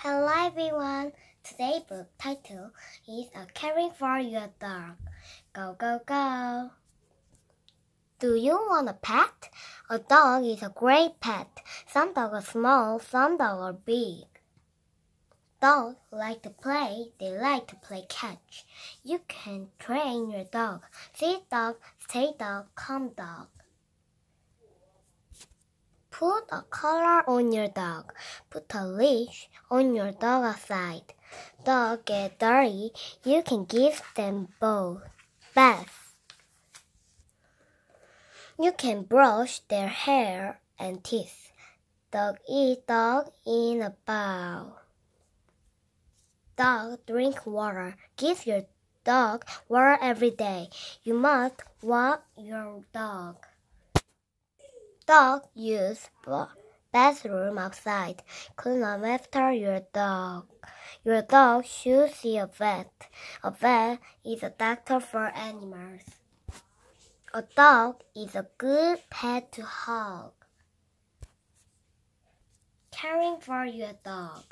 Hello everyone! Today's book title is A Caring for Your Dog. Go, go, go! Do you want a pet? A dog is a great pet. Some dogs are small, some dogs are big. Dogs like to play, they like to play catch. You can train your dog. Sit dog, stay dog, come dog. Put a collar on your dog. Put a leash on your dog aside. Dog get dirty, you can give them both bath. You can brush their hair and teeth. Dog eat dog in a bowl. Dog drink water. Give your dog water every day. You must walk your dog. Dog use bathroom outside. Clean up after your dog. Your dog should see a vet. A vet is a doctor for animals. A dog is a good pet to hug. Caring for your dog.